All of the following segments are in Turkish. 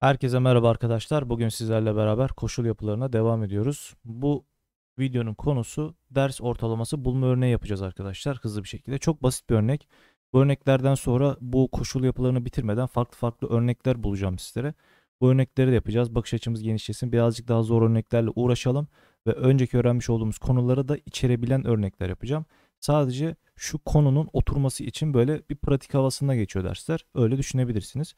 Herkese merhaba arkadaşlar. Bugün sizlerle beraber koşul yapılarına devam ediyoruz. Bu videonun konusu ders ortalaması bulma örneği yapacağız arkadaşlar hızlı bir şekilde. Çok basit bir örnek. Bu örneklerden sonra bu koşul yapılarını bitirmeden farklı farklı örnekler bulacağım sizlere. Bu örnekleri de yapacağız. Bakış açımız genişlesin. Birazcık daha zor örneklerle uğraşalım ve önceki öğrenmiş olduğumuz konuları da içerebilen örnekler yapacağım. Sadece şu konunun oturması için böyle bir pratik havasında geçiyor dersler. Öyle düşünebilirsiniz.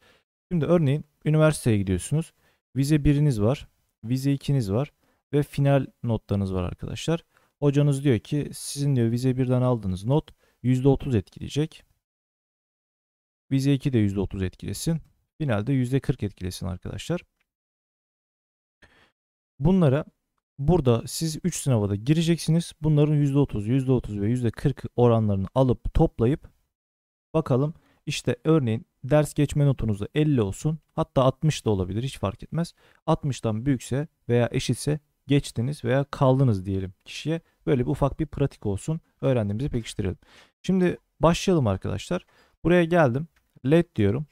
Şimdi örneğin üniversiteye gidiyorsunuz. Vize biriniz var. Vize ikiniz var. Ve final notlarınız var arkadaşlar. Hocanız diyor ki sizin diyor vize birden aldığınız not %30 etkileyecek. Vize 2 de %30 etkilesin. Finalde %40 etkilesin arkadaşlar. Bunlara burada siz 3 sınavda gireceksiniz. Bunların %30, %30 ve %40 oranlarını alıp toplayıp bakalım işte örneğin ders geçme notunuz 50 olsun. Hatta 60 da olabilir hiç fark etmez. 60'tan büyükse veya eşitse geçtiniz veya kaldınız diyelim kişiye. Böyle bir ufak bir pratik olsun. Öğrendiğimizi pekiştirelim. Şimdi başlayalım arkadaşlar. Buraya geldim. Led diyorum.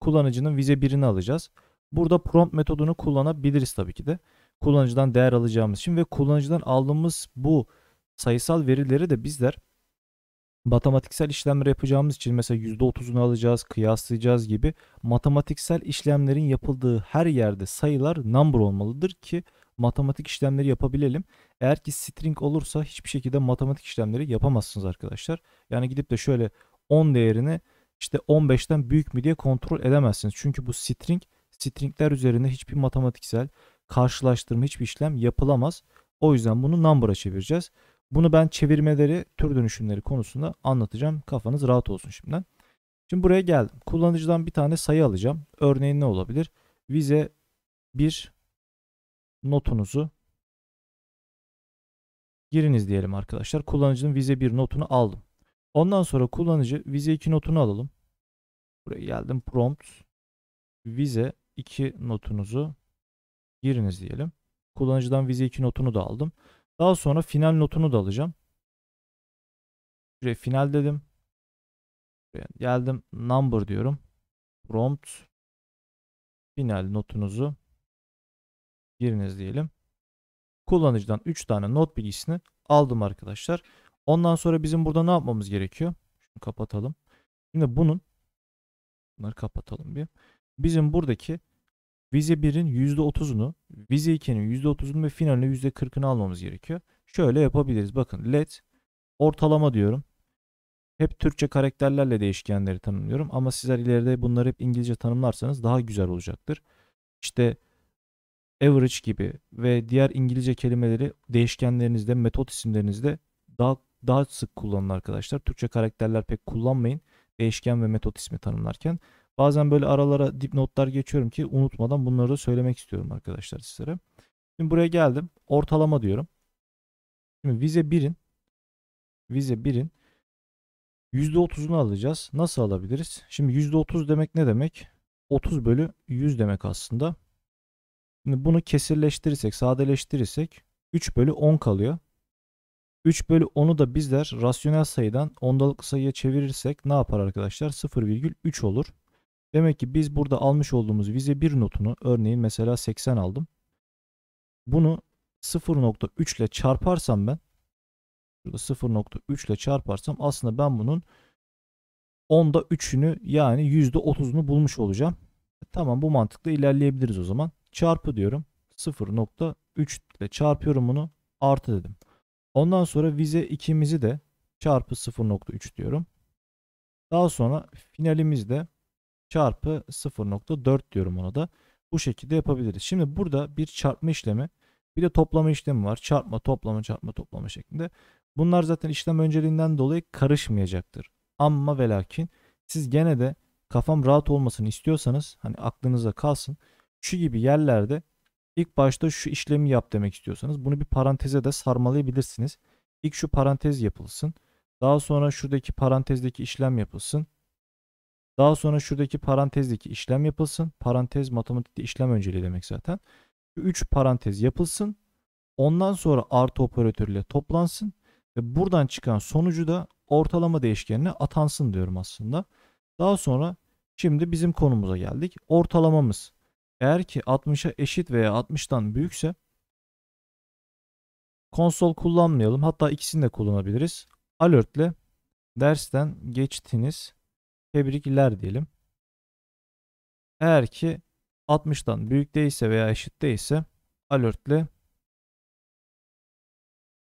Kullanıcının vize birini alacağız. Burada prompt metodunu kullanabiliriz tabii ki de. Kullanıcıdan değer alacağımız için ve kullanıcıdan aldığımız bu sayısal verileri de bizler matematiksel işlemler yapacağımız için mesela %30'unu alacağız, kıyaslayacağız gibi matematiksel işlemlerin yapıldığı her yerde sayılar number olmalıdır ki matematik işlemleri yapabilelim. Eğer ki string olursa hiçbir şekilde matematik işlemleri yapamazsınız arkadaşlar. Yani gidip de şöyle 10 değerini işte 15'ten büyük mü diye kontrol edemezsiniz. Çünkü bu string stringler üzerinde hiçbir matematiksel karşılaştırma hiçbir işlem yapılamaz. O yüzden bunu number'a çevireceğiz. Bunu ben çevirmeleri, tür dönüşümleri konusunda anlatacağım. Kafanız rahat olsun şimdiden. Şimdi buraya geldim. Kullanıcıdan bir tane sayı alacağım. Örneğin ne olabilir? Vize bir notunuzu giriniz diyelim arkadaşlar. Kullanıcının vize bir notunu aldım. Ondan sonra kullanıcı vize 2 notunu alalım. Buraya geldim. Prompt vize 2 notunuzu giriniz diyelim. Kullanıcıdan vize 2 notunu da aldım. Daha sonra final notunu da alacağım. Şuraya final dedim. Buraya geldim. Number diyorum. Prompt. Final notunuzu giriniz diyelim. Kullanıcıdan 3 tane not bilgisini aldım arkadaşlar. Ondan sonra bizim burada ne yapmamız gerekiyor? Şunu kapatalım. Şimdi bunun bunları kapatalım bir. Bizim buradaki Vize 1'in %30'unu, Vize 2'nin %30'unu ve finalin %40'ını almamız gerekiyor. Şöyle yapabiliriz. Bakın let ortalama diyorum. Hep Türkçe karakterlerle değişkenleri tanımlıyorum ama sizler ileride bunları hep İngilizce tanımlarsanız daha güzel olacaktır. İşte average gibi ve diğer İngilizce kelimeleri değişkenlerinizde, metot isimlerinizde daha daha sık kullanın arkadaşlar. Türkçe karakterler pek kullanmayın. Değişken ve metot ismi tanımlarken Bazen böyle aralara dipnotlar geçiyorum ki unutmadan bunları da söylemek istiyorum arkadaşlar sizlere. Şimdi buraya geldim. Ortalama diyorum. Şimdi vize 1'in vize 1'in %30'unu alacağız. Nasıl alabiliriz? Şimdi %30 demek ne demek? 30 bölü 100 demek aslında. Şimdi bunu kesirleştirirsek, sadeleştirirsek 3 bölü 10 kalıyor. 3 bölü 10'u da bizler rasyonel sayıdan ondalık sayıya çevirirsek ne yapar arkadaşlar? 0,3 olur. Demek ki biz burada almış olduğumuz vize 1 notunu örneğin mesela 80 aldım. Bunu 0.3 ile çarparsam ben burada 0.3 ile çarparsam aslında ben bunun onda 3'ünü yani %30'unu bulmuş olacağım. E, tamam bu mantıkla ilerleyebiliriz o zaman. Çarpı diyorum. 0.3 ile çarpıyorum bunu. Artı dedim. Ondan sonra vize ikimizi de çarpı 0.3 diyorum. Daha sonra finalimizde çarpı 0.4 diyorum ona da. Bu şekilde yapabiliriz. Şimdi burada bir çarpma işlemi bir de toplama işlemi var. Çarpma toplama çarpma toplama şeklinde. Bunlar zaten işlem önceliğinden dolayı karışmayacaktır. Ama ve lakin siz gene de kafam rahat olmasını istiyorsanız hani aklınıza kalsın. Şu gibi yerlerde ilk başta şu işlemi yap demek istiyorsanız bunu bir paranteze de sarmalayabilirsiniz. İlk şu parantez yapılsın. Daha sonra şuradaki parantezdeki işlem yapılsın. Daha sonra şuradaki parantezdeki işlem yapılsın. Parantez matematikte işlem önceliği demek zaten. Şu 3 parantez yapılsın. Ondan sonra artı operatörüyle toplansın. Ve buradan çıkan sonucu da ortalama değişkenine atansın diyorum aslında. Daha sonra şimdi bizim konumuza geldik. Ortalamamız eğer ki 60'a eşit veya 60'tan büyükse konsol kullanmayalım. Hatta ikisini de kullanabiliriz. Alertle dersten geçtiniz Tebrikler diyelim. Eğer ki 60'dan büyük değilse veya eşit değilse alertle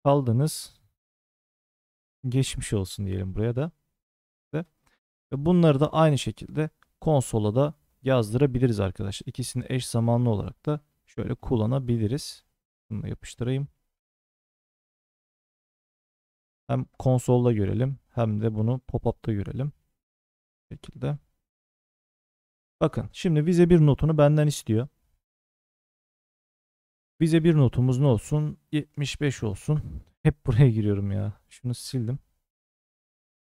kaldınız. Geçmiş olsun diyelim buraya da. Ve bunları da aynı şekilde konsola da yazdırabiliriz arkadaşlar. İkisini eş zamanlı olarak da şöyle kullanabiliriz. Bunu yapıştırayım. Hem konsolda görelim hem de bunu pop-up'ta görelim şekilde. Bakın şimdi vize bir notunu benden istiyor. Vize bir notumuz ne olsun? 75 olsun. Hep buraya giriyorum ya. Şunu sildim.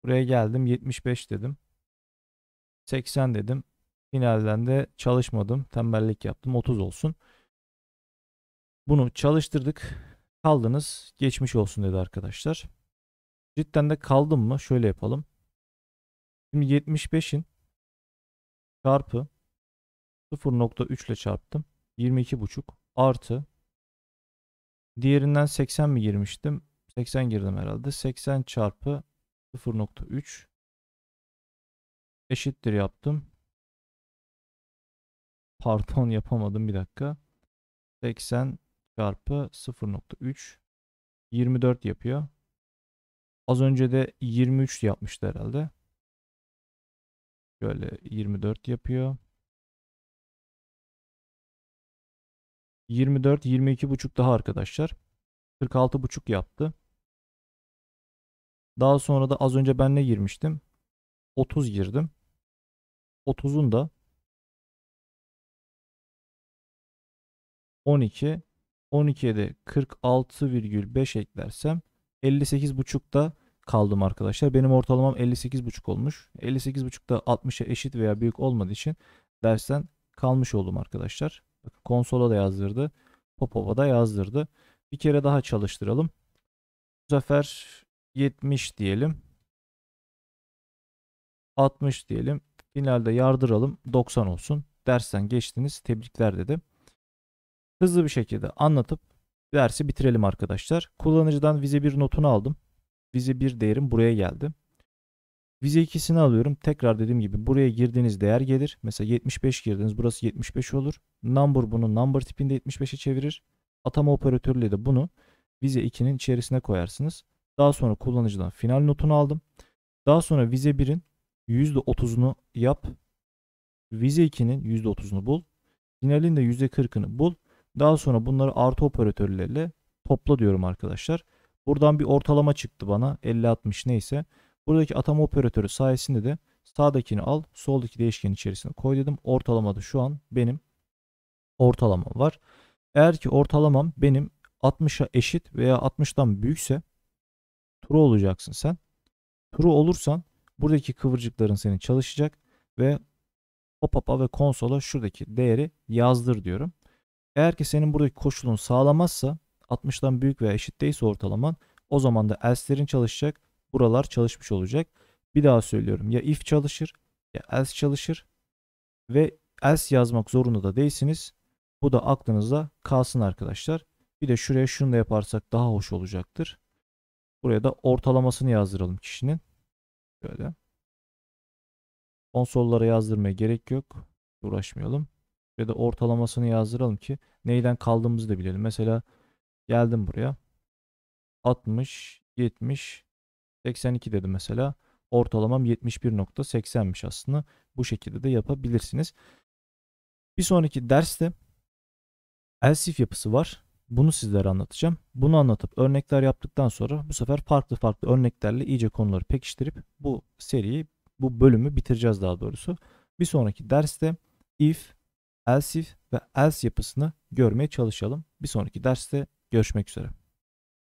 Buraya geldim 75 dedim. 80 dedim. Finalden de çalışmadım. Tembellik yaptım. 30 olsun. Bunu çalıştırdık. Kaldınız. Geçmiş olsun dedi arkadaşlar. Cidden de kaldım mı? Şöyle yapalım. Şimdi 75'in çarpı 0.3 ile çarptım. 22.5 artı diğerinden 80 mi girmiştim? 80 girdim herhalde. 80 çarpı 0.3 eşittir yaptım. Pardon yapamadım bir dakika. 80 çarpı 0.3 24 yapıyor. Az önce de 23 yapmıştı herhalde. Şöyle 24 yapıyor. 24, 22 buçuk daha arkadaşlar. 46 buçuk yaptı. Daha sonra da az önce ben ne girmiştim? 30 girdim. 30'un da 12 12'ye de 46,5 eklersem 58 58,5'ta kaldım arkadaşlar. Benim ortalamam 58,5 olmuş. 58,5 da 60'a eşit veya büyük olmadığı için dersten kalmış oldum arkadaşlar. Bakın konsola da yazdırdı. Popova da yazdırdı. Bir kere daha çalıştıralım. Bu sefer 70 diyelim. 60 diyelim. Finalde yardıralım. 90 olsun. Dersten geçtiniz. Tebrikler dedim. Hızlı bir şekilde anlatıp dersi bitirelim arkadaşlar. Kullanıcıdan vize bir notunu aldım. Vize 1 değerim buraya geldi. Vize 2'sini alıyorum. Tekrar dediğim gibi buraya girdiğiniz değer gelir. Mesela 75 girdiniz. Burası 75 olur. Number bunu number tipinde 75'e çevirir. Atama operatörüyle de bunu vize 2'nin içerisine koyarsınız. Daha sonra kullanıcıdan final notunu aldım. Daha sonra vize 1'in %30'unu yap. Vize 2'nin %30'unu bul. Finalin de %40'ını bul. Daha sonra bunları artı operatörleriyle topla diyorum arkadaşlar. Buradan bir ortalama çıktı bana 50-60 neyse. Buradaki atama operatörü sayesinde de sağdakini al soldaki değişken içerisine koy dedim. Ortalamada şu an benim ortalamam var. Eğer ki ortalamam benim 60'a eşit veya 60'tan büyükse true olacaksın sen. True olursan buradaki kıvırcıkların senin çalışacak ve pop-up'a ve konsola şuradaki değeri yazdır diyorum. Eğer ki senin buradaki koşulun sağlamazsa 60'dan büyük veya eşit değilse ortalaman o zaman da else'lerin çalışacak. Buralar çalışmış olacak. Bir daha söylüyorum ya if çalışır ya else çalışır ve else yazmak zorunda da değilsiniz. Bu da aklınızda kalsın arkadaşlar. Bir de şuraya şunu da yaparsak daha hoş olacaktır. Buraya da ortalamasını yazdıralım kişinin. Şöyle. Konsollara yazdırmaya gerek yok. Uğraşmayalım. Şuraya da ortalamasını yazdıralım ki neyden kaldığımızı da bilelim. Mesela Geldim buraya. 60, 70, 82 dedi mesela. Ortalamam 71.80'miş aslında. Bu şekilde de yapabilirsiniz. Bir sonraki derste elsif yapısı var. Bunu sizlere anlatacağım. Bunu anlatıp örnekler yaptıktan sonra bu sefer farklı farklı örneklerle iyice konuları pekiştirip bu seriyi, bu bölümü bitireceğiz daha doğrusu. Bir sonraki derste if, else if ve else yapısını görmeye çalışalım. Bir sonraki derste Görüşmek üzere.